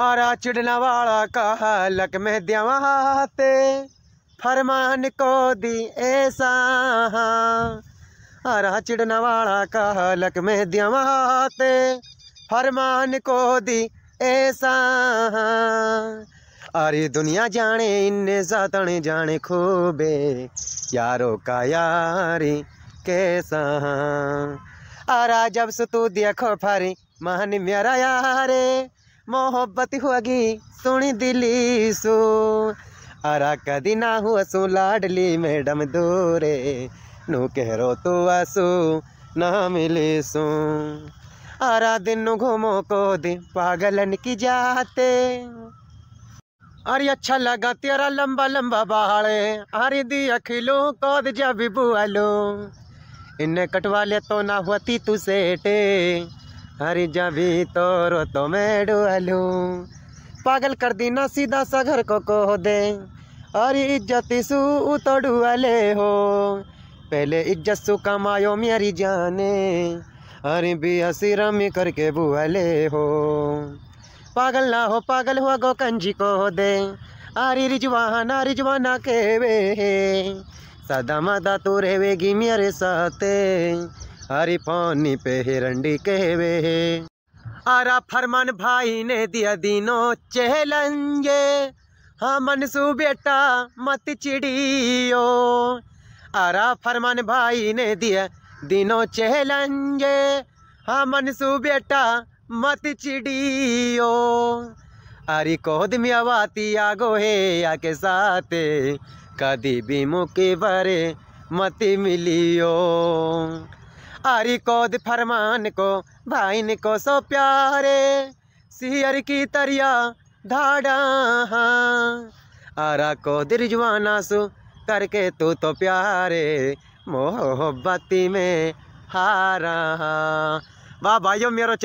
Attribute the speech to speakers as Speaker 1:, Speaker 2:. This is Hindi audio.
Speaker 1: आरा चिड़ना वाला कहा लक में दवाते फरमान को दी ऐसा आरा चिड़ना वाला कहा लक में दवाते फरमान को दी ऐसा अरे दुनिया जाने इन सातण जाने खूबे यारो का यारी कैसा आरा जब तू देखो फरी महान मेरा यारे मोहब्बत होगी सुनी दिली सो अरा कदी ना हुआ सो लाडली मैडम दूरे नु कहरो तो आसो ना मिले सो अरा दिन घूमो को दिन पागलन की जाते अरे अच्छा लगा तेरा लंबा लंबा बाड़े अरे दिया खिलो कौद जब बुआ लो इन्हें कटवा ले तो ना हुआ ती तू सेटे हरी जभी तोरो तो मैं डुअलू पागल कर दी ना सीधा सा घर को को दे और इज्जत सू तो डुअले हो पहले इज्जत सु कमायो मेरी जाने अरे हसी रमी करके बुअले हो पागल ना हो पागल हुआ गो कंजी को दे आरी रिजवाना रिजवाना के वे सदा मदा तू रेवेगी मेरे साथ हरी पानी पे हिरंडी कहवे आरा फरमान भाई ने दिया दिनों चैलेंज हाँ मनसू बेटा मत चिड़ियो आरा फरमान भाई ने दिया दिनों चैलेंज हाँ मनसू बेटा मत चिड़ियो अरे कोद में आवाती आगो है या के साथ कदी भी मुके बरे मत मिलियो आरी को फरमान को भाइन को सो प्यारे सियर की तरिया धाड़ा हाँ आरा को दिरजवाना सु करके तू तो प्यारे मोहब्बती में हारा वाह भाइयों मेरो